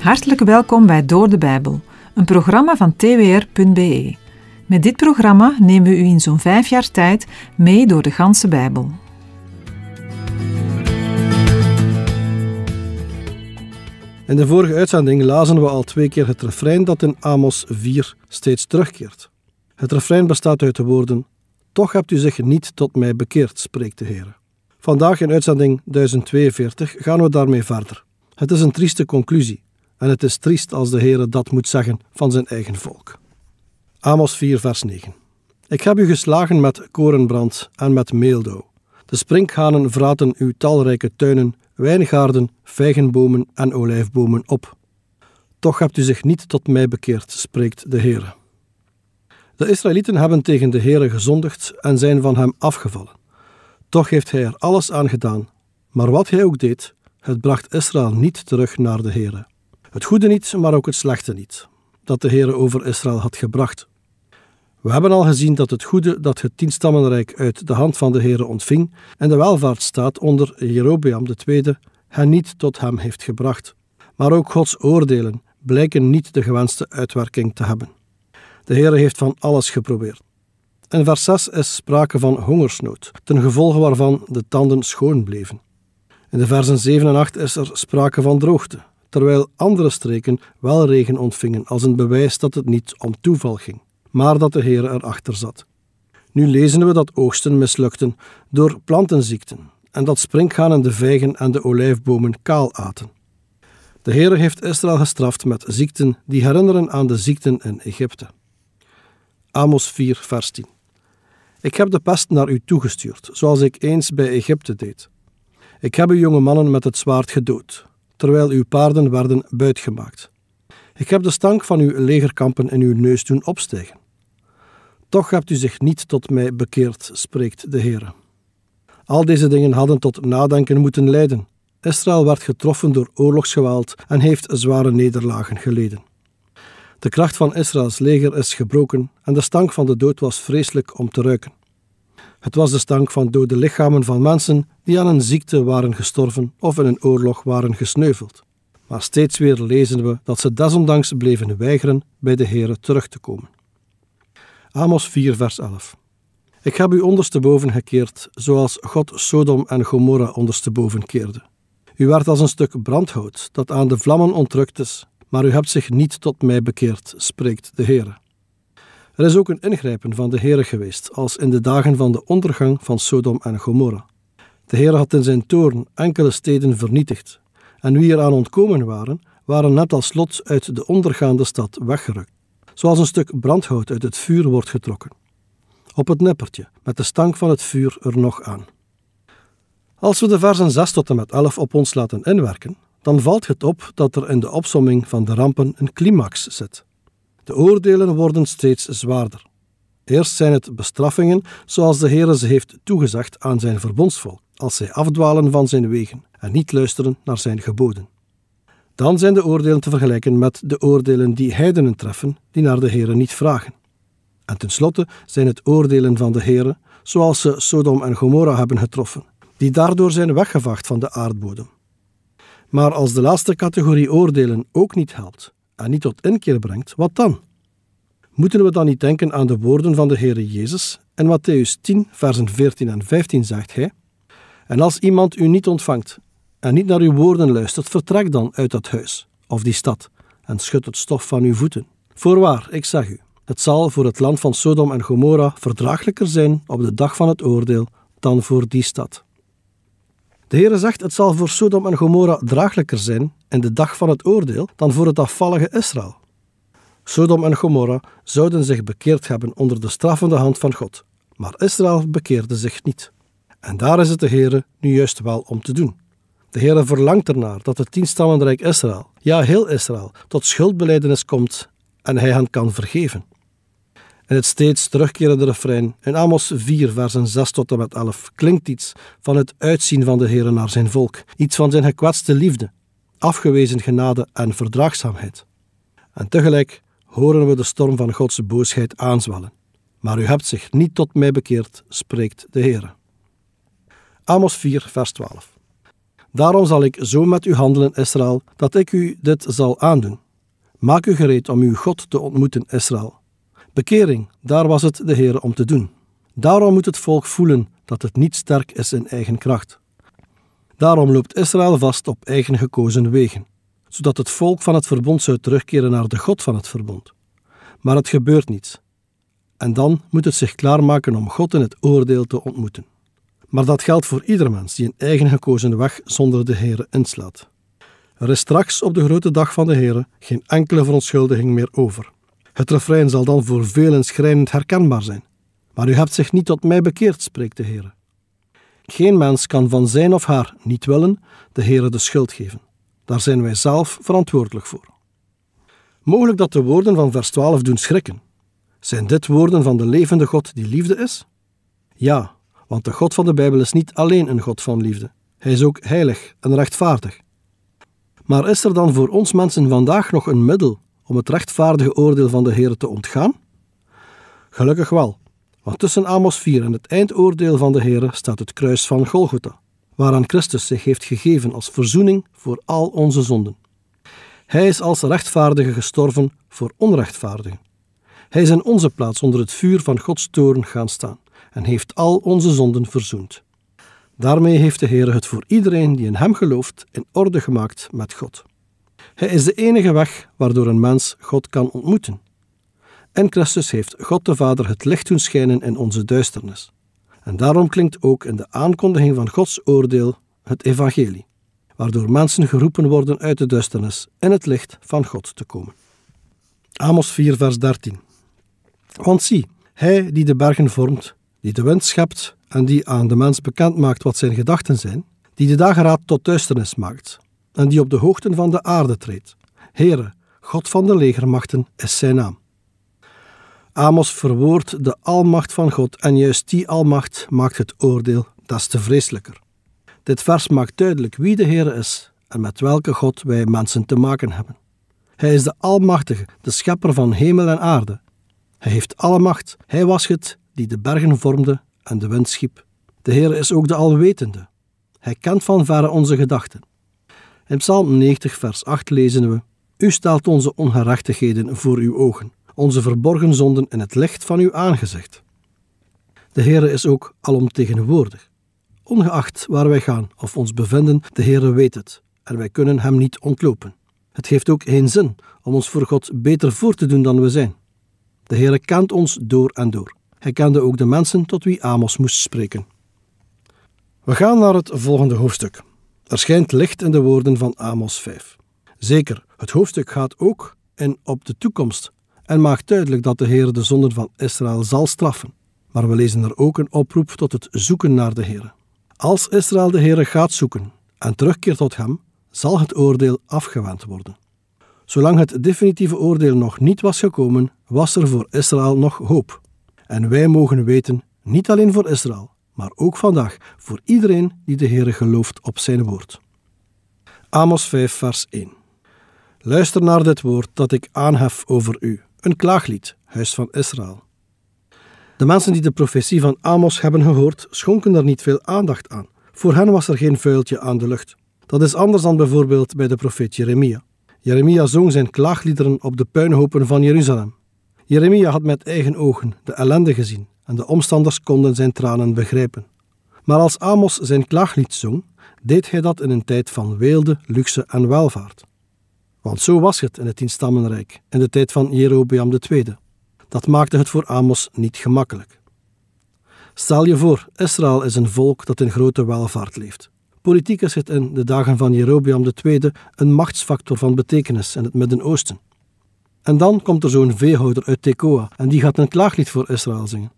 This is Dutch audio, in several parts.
Hartelijk welkom bij Door de Bijbel, een programma van twr.be. Met dit programma nemen we u in zo'n vijf jaar tijd mee door de ganse Bijbel. In de vorige uitzending lazen we al twee keer het refrein dat in Amos 4 steeds terugkeert. Het refrein bestaat uit de woorden: Toch hebt u zich niet tot mij bekeerd, spreekt de Heer. Vandaag in uitzending 1042 gaan we daarmee verder. Het is een trieste conclusie. En het is triest als de Heere dat moet zeggen van zijn eigen volk. Amos 4, vers 9. Ik heb u geslagen met korenbrand en met meeldo. De sprinkhanen vraten uw talrijke tuinen, wijngaarden, vijgenbomen en olijfbomen op. Toch hebt u zich niet tot mij bekeerd, spreekt de Heere. De Israëlieten hebben tegen de Heere gezondigd en zijn van hem afgevallen. Toch heeft hij er alles aan gedaan, maar wat hij ook deed, het bracht Israël niet terug naar de Heere. Het goede niet, maar ook het slechte niet, dat de Heere over Israël had gebracht. We hebben al gezien dat het goede dat het tienstammenrijk uit de hand van de Heere ontving en de welvaartsstaat onder Jerobeam II hen niet tot hem heeft gebracht. Maar ook Gods oordelen blijken niet de gewenste uitwerking te hebben. De Heere heeft van alles geprobeerd. In vers 6 is sprake van hongersnood, ten gevolge waarvan de tanden schoon bleven. In de versen 7 en 8 is er sprake van droogte terwijl andere streken wel regen ontvingen als een bewijs dat het niet om toeval ging, maar dat de Heer erachter zat. Nu lezen we dat oogsten mislukten door plantenziekten en dat sprinkhanen de vijgen en de olijfbomen kaal aten. De Heer heeft Israël gestraft met ziekten die herinneren aan de ziekten in Egypte. Amos 4, vers 10. Ik heb de pest naar u toegestuurd, zoals ik eens bij Egypte deed. Ik heb uw jonge mannen met het zwaard gedood, terwijl uw paarden werden buitgemaakt. Ik heb de stank van uw legerkampen in uw neus doen opstijgen. Toch hebt u zich niet tot mij bekeerd, spreekt de Heer. Al deze dingen hadden tot nadenken moeten leiden. Israël werd getroffen door oorlogsgeweld en heeft zware nederlagen geleden. De kracht van Israëls leger is gebroken en de stank van de dood was vreselijk om te ruiken. Het was de stank van dode lichamen van mensen die aan een ziekte waren gestorven of in een oorlog waren gesneuveld. Maar steeds weer lezen we dat ze desondanks bleven weigeren bij de Here terug te komen. Amos 4, vers 11. Ik heb u ondersteboven gekeerd, zoals God Sodom en Gomorra ondersteboven keerde. U werd als een stuk brandhout dat aan de vlammen ontrukt is, maar u hebt zich niet tot mij bekeerd, spreekt de Heere. Er is ook een ingrijpen van de Heere geweest, als in de dagen van de ondergang van Sodom en Gomorra. De Heere had in zijn toorn enkele steden vernietigd, en wie eraan ontkomen waren, waren net als Lot uit de ondergaande stad weggerukt, zoals een stuk brandhout uit het vuur wordt getrokken. Op het nippertje, met de stank van het vuur er nog aan. Als we de versen 6 tot en met 11 op ons laten inwerken, dan valt het op dat er in de opsomming van de rampen een climax zit. De oordelen worden steeds zwaarder. Eerst zijn het bestraffingen, zoals de Heere ze heeft toegezegd aan zijn verbondsvolk, als zij afdwalen van zijn wegen en niet luisteren naar zijn geboden. Dan zijn de oordelen te vergelijken met de oordelen die heidenen treffen, die naar de Heere niet vragen. En tenslotte zijn het oordelen van de Heere, zoals ze Sodom en Gomorra hebben getroffen, die daardoor zijn weggevaagd van de aardbodem. Maar als de laatste categorie oordelen ook niet helpt, en niet tot inkeer brengt, wat dan? Moeten we dan niet denken aan de woorden van de Heere Jezus? In Matthäus 10, versen 14 en 15 zegt hij: En als iemand u niet ontvangt en niet naar uw woorden luistert, vertrek dan uit dat huis of die stad en schud het stof van uw voeten. Voorwaar, ik zeg u, het zal voor het land van Sodom en Gomorra verdraaglijker zijn op de dag van het oordeel dan voor die stad. De Heere zegt, het zal voor Sodom en Gomorra draaglijker zijn in de dag van het oordeel dan voor het afvallige Israël. Sodom en Gomorra zouden zich bekeerd hebben onder de straffende hand van God, maar Israël bekeerde zich niet. En daar is het de Heere nu juist wel om te doen. De Heere verlangt ernaar dat het tienstammenrijk Israël, ja heel Israël, tot schuldbeleidenis komt en hij hen kan vergeven. In het steeds terugkerende refrein in Amos 4, versen 6 tot en met 11 klinkt iets van het uitzien van de Heer naar zijn volk, iets van zijn gekwetste liefde, afgewezen genade en verdraagzaamheid. En tegelijk horen we de storm van Gods boosheid aanzwellen. Maar u hebt zich niet tot mij bekeerd, spreekt de Heer. Amos 4, vers 12. Daarom zal ik zo met u handelen, Israël, dat ik u dit zal aandoen. Maak u gereed om uw God te ontmoeten, Israël. Bekering, daar was het de Heer om te doen. Daarom moet het volk voelen dat het niet sterk is in eigen kracht. Daarom loopt Israël vast op eigen gekozen wegen, zodat het volk van het verbond zou terugkeren naar de God van het verbond. Maar het gebeurt niet. En dan moet het zich klaarmaken om God in het oordeel te ontmoeten. Maar dat geldt voor ieder mens die een eigen gekozen weg zonder de Heere inslaat. Er is straks op de grote dag van de Heeren geen enkele verontschuldiging meer over. Het refrein zal dan voor velen schrijnend herkenbaar zijn. Maar u hebt zich niet tot mij bekeerd, spreekt de Heer. Geen mens kan van zijn of haar niet willen de Heer de schuld geven. Daar zijn wij zelf verantwoordelijk voor. Mogelijk dat de woorden van vers 12 doen schrikken. Zijn dit woorden van de levende God die liefde is? Ja, want de God van de Bijbel is niet alleen een God van liefde. Hij is ook heilig en rechtvaardig. Maar is er dan voor ons mensen vandaag nog een middel om het rechtvaardige oordeel van de Heer te ontgaan? Gelukkig wel, want tussen Amos 4 en het eindoordeel van de Heer staat het kruis van Golgotha, waaraan Christus zich heeft gegeven als verzoening voor al onze zonden. Hij is als rechtvaardige gestorven voor onrechtvaardigen. Hij is in onze plaats onder het vuur van Gods toren gaan staan en heeft al onze zonden verzoend. Daarmee heeft de Heer het voor iedereen die in Hem gelooft in orde gemaakt met God. Hij is de enige weg waardoor een mens God kan ontmoeten. En Christus heeft God de Vader het licht doen schijnen in onze duisternis. En daarom klinkt ook in de aankondiging van Gods oordeel het Evangelie, waardoor mensen geroepen worden uit de duisternis in het licht van God te komen. Amos 4, vers 13. Want zie, hij die de bergen vormt, die de wind schept en die aan de mens bekend maakt wat zijn gedachten zijn, die de dageraad tot duisternis maakt en die op de hoogten van de aarde treedt. Heere, God van de legermachten is zijn naam. Amos verwoordt de almacht van God en juist die almacht maakt het oordeel des te vreselijker. Dit vers maakt duidelijk wie de Heer is en met welke God wij mensen te maken hebben. Hij is de Almachtige, de Schepper van hemel en aarde. Hij heeft alle macht. Hij was het die de bergen vormde en de wind schiep. De Heer is ook de Alwetende. Hij kent van verre onze gedachten. In Psalm 90, vers 8 lezen we: U stelt onze ongerechtigheden voor uw ogen, onze verborgen zonden in het licht van uw aangezicht. De Heere is ook alomtegenwoordig. Ongeacht waar wij gaan of ons bevinden, de Heere weet het en wij kunnen Hem niet ontlopen. Het heeft ook geen zin om ons voor God beter voor te doen dan we zijn. De Heere kent ons door en door. Hij kende ook de mensen tot wie Amos moest spreken. We gaan naar het volgende hoofdstuk. Er schijnt licht in de woorden van Amos 5. Zeker, het hoofdstuk gaat ook in op de toekomst en maakt duidelijk dat de Heer de zonden van Israël zal straffen. Maar we lezen er ook een oproep tot het zoeken naar de Heer. Als Israël de Heer gaat zoeken en terugkeert tot Hem, zal het oordeel afgewend worden. Zolang het definitieve oordeel nog niet was gekomen, was er voor Israël nog hoop. En wij mogen weten, niet alleen voor Israël, maar ook vandaag voor iedereen die de Heere gelooft op zijn woord. Amos 5, vers 1. Luister naar dit woord dat ik aanhef over u, een klaaglied, huis van Israël. De mensen die de profetie van Amos hebben gehoord, schonken er niet veel aandacht aan. Voor hen was er geen vuiltje aan de lucht. Dat is anders dan bijvoorbeeld bij de profeet Jeremia. Jeremia zong zijn klaagliederen op de puinhopen van Jeruzalem. Jeremia had met eigen ogen de ellende gezien en de omstanders konden zijn tranen begrijpen. Maar als Amos zijn klaaglied zong, deed hij dat in een tijd van weelde, luxe en welvaart. Want zo was het in het Tienstammenrijk in de tijd van Jerobeam II. Dat maakte het voor Amos niet gemakkelijk. Stel je voor, Israël is een volk dat in grote welvaart leeft. Politiek is het in de dagen van Jerobeam II een machtsfactor van betekenis in het Midden-Oosten. En dan komt er zo'n veehouder uit Tekoa en die gaat een klaaglied voor Israël zingen.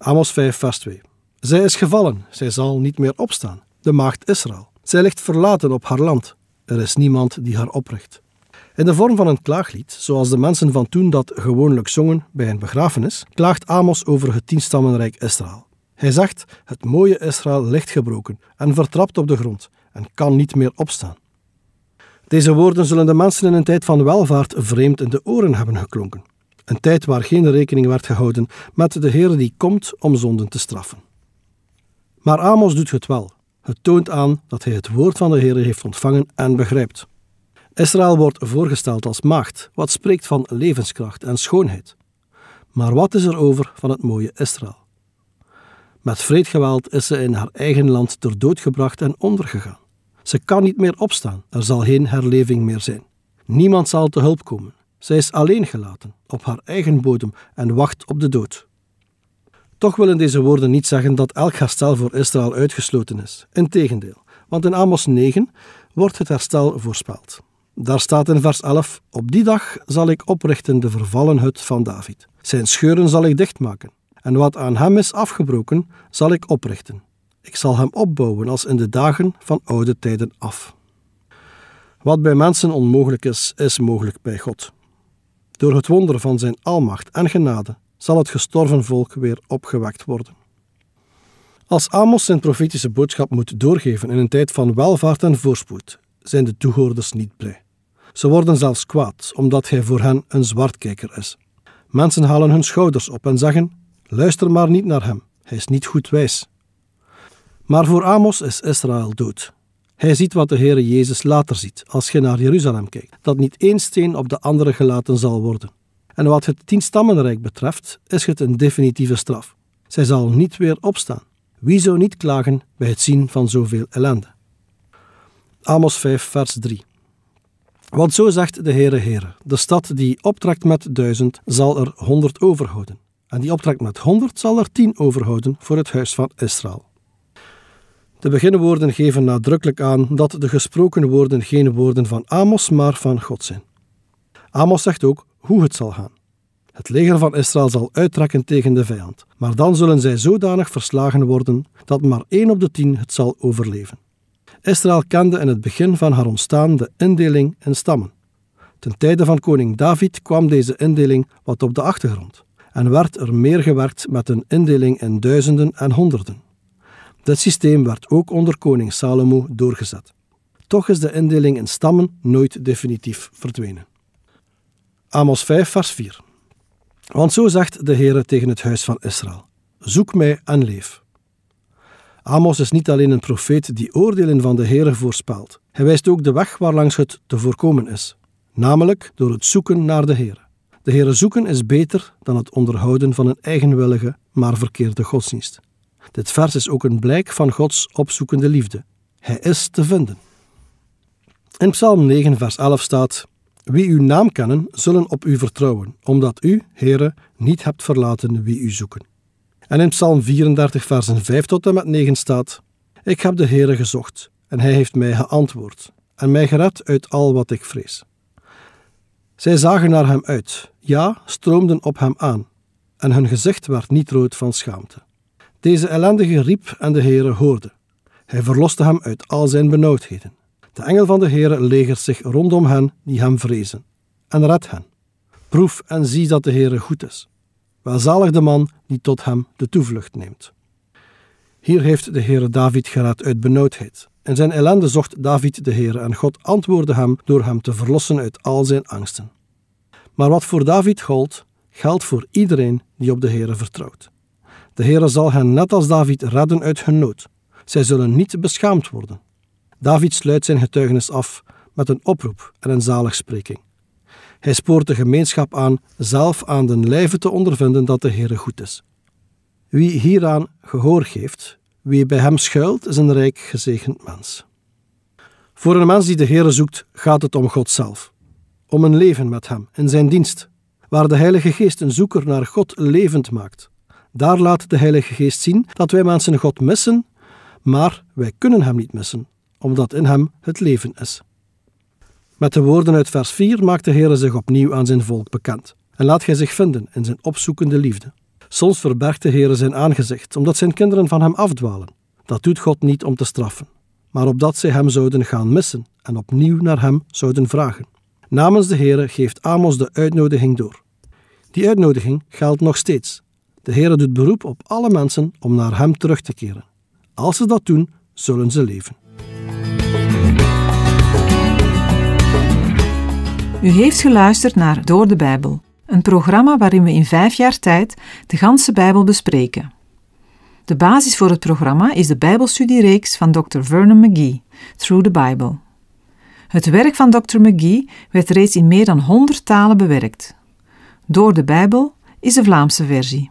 Amos 5, vers 2. Zij is gevallen, zij zal niet meer opstaan. De maagd Israël. Zij ligt verlaten op haar land. Er is niemand die haar opricht. In de vorm van een klaaglied, zoals de mensen van toen dat gewoonlijk zongen bij een begrafenis, klaagt Amos over het tienstammenrijk Israël. Hij zegt: Het mooie Israël ligt gebroken en vertrapt op de grond en kan niet meer opstaan. Deze woorden zullen de mensen in een tijd van welvaart vreemd in de oren hebben geklonken. Een tijd waar geen rekening werd gehouden met de Heer die komt om zonden te straffen. Maar Amos doet het wel. Het toont aan dat hij het woord van de Heer heeft ontvangen en begrijpt. Israël wordt voorgesteld als macht, wat spreekt van levenskracht en schoonheid. Maar wat is er over van het mooie Israël? Met vreedgeweld is ze in haar eigen land ter dood gebracht en ondergegaan. Ze kan niet meer opstaan, er zal geen herleving meer zijn. Niemand zal te hulp komen. Zij is alleen gelaten, op haar eigen bodem en wacht op de dood. Toch willen deze woorden niet zeggen dat elk herstel voor Israël uitgesloten is. Integendeel, want in Amos 9 wordt het herstel voorspeld. Daar staat in vers 11: Op die dag zal ik oprichten de vervallen hut van David. Zijn scheuren zal ik dichtmaken. En wat aan hem is afgebroken, zal ik oprichten. Ik zal hem opbouwen als in de dagen van oude tijden af. Wat bij mensen onmogelijk is, is mogelijk bij God. Door het wonder van zijn almacht en genade zal het gestorven volk weer opgewekt worden. Als Amos zijn profetische boodschap moet doorgeven in een tijd van welvaart en voorspoed, zijn de toehoorders niet blij. Ze worden zelfs kwaad, omdat hij voor hen een zwartkijker is. Mensen halen hun schouders op en zeggen: Luister maar niet naar hem, hij is niet goed wijs. Maar voor Amos is Israël dood. Hij ziet wat de Heere Jezus later ziet, als je naar Jeruzalem kijkt, dat niet één steen op de andere gelaten zal worden. En wat het tienstammenrijk betreft, is het een definitieve straf. Zij zal niet weer opstaan. Wie zou niet klagen bij het zien van zoveel ellende? Amos 5, vers 3. Want zo zegt de Heere Heere, de stad die optrekt met duizend, zal er honderd overhouden. En die optrekt met honderd zal er tien overhouden voor het huis van Israël. De beginwoorden geven nadrukkelijk aan dat de gesproken woorden geen woorden van Amos, maar van God zijn. Amos zegt ook hoe het zal gaan. Het leger van Israël zal uittrekken tegen de vijand, maar dan zullen zij zodanig verslagen worden dat maar één op de tien het zal overleven. Israël kende in het begin van haar ontstaan de indeling in stammen. Ten tijde van koning David kwam deze indeling wat op de achtergrond en werd er meer gewerkt met een indeling in duizenden en honderden. Dat systeem werd ook onder koning Salomo doorgezet. Toch is de indeling in stammen nooit definitief verdwenen. Amos 5, vers 4. Want zo zegt de Heer tegen het huis van Israël: Zoek mij en leef. Amos is niet alleen een profeet die oordelen van de Heer voorspelt. Hij wijst ook de weg waarlangs het te voorkomen is, namelijk door het zoeken naar de Heer. De Heer zoeken is beter dan het onderhouden van een eigenwillige, maar verkeerde godsdienst. Dit vers is ook een blijk van Gods opzoekende liefde. Hij is te vinden. In Psalm 9, vers 11 staat: Wie uw naam kennen, zullen op u vertrouwen, omdat u, Heere, niet hebt verlaten wie u zoeken. En in Psalm 34, versen 5 tot en met 9 staat: Ik heb de Heere gezocht, en hij heeft mij geantwoord, en mij gered uit al wat ik vrees. Zij zagen naar hem uit, ja, stroomden op hem aan, en hun gezicht werd niet rood van schaamte. Deze ellendige riep en de Heere hoorde. Hij verloste hem uit al zijn benauwdheden. De engel van de Heere legert zich rondom hen die hem vrezen en redt hen. Proef en zie dat de Heere goed is. Welzalig de man die tot hem de toevlucht neemt. Hier heeft de Heere David geraad uit benauwdheid. In zijn ellende zocht David de Heere en God antwoordde hem door hem te verlossen uit al zijn angsten. Maar wat voor David gold, geldt voor iedereen die op de Heere vertrouwt. De Heere zal hen net als David redden uit hun nood. Zij zullen niet beschaamd worden. David sluit zijn getuigenis af met een oproep en een zaligspreking. Hij spoort de gemeenschap aan zelf aan den lijve te ondervinden dat de Heere goed is. Wie hieraan gehoor geeft, wie bij hem schuilt, is een rijk gezegend mens. Voor een mens die de Heere zoekt, gaat het om God zelf. Om een leven met hem, in zijn dienst, waar de Heilige Geest een zoeker naar God levend maakt. Daar laat de Heilige Geest zien dat wij mensen God missen, maar wij kunnen Hem niet missen, omdat in Hem het leven is. Met de woorden uit vers 4 maakt de Heer zich opnieuw aan zijn volk bekend en laat Gij zich vinden in zijn opzoekende liefde. Soms verbergt de Heer zijn aangezicht, omdat zijn kinderen van Hem afdwalen. Dat doet God niet om te straffen, maar opdat zij Hem zouden gaan missen en opnieuw naar Hem zouden vragen. Namens de Heer geeft Amos de uitnodiging door. Die uitnodiging geldt nog steeds de Heer doet beroep op alle mensen om naar Hem terug te keren. Als ze dat doen, zullen ze leven. U heeft geluisterd naar Door de Bijbel, een programma waarin we in vijf jaar tijd de ganse Bijbel bespreken. De basis voor het programma is de Bijbelstudiereeks van Dr. Vernon McGee, Through the Bible. Het werk van Dr. McGee werd reeds in meer dan 100 talen bewerkt. Door de Bijbel is de Vlaamse versie.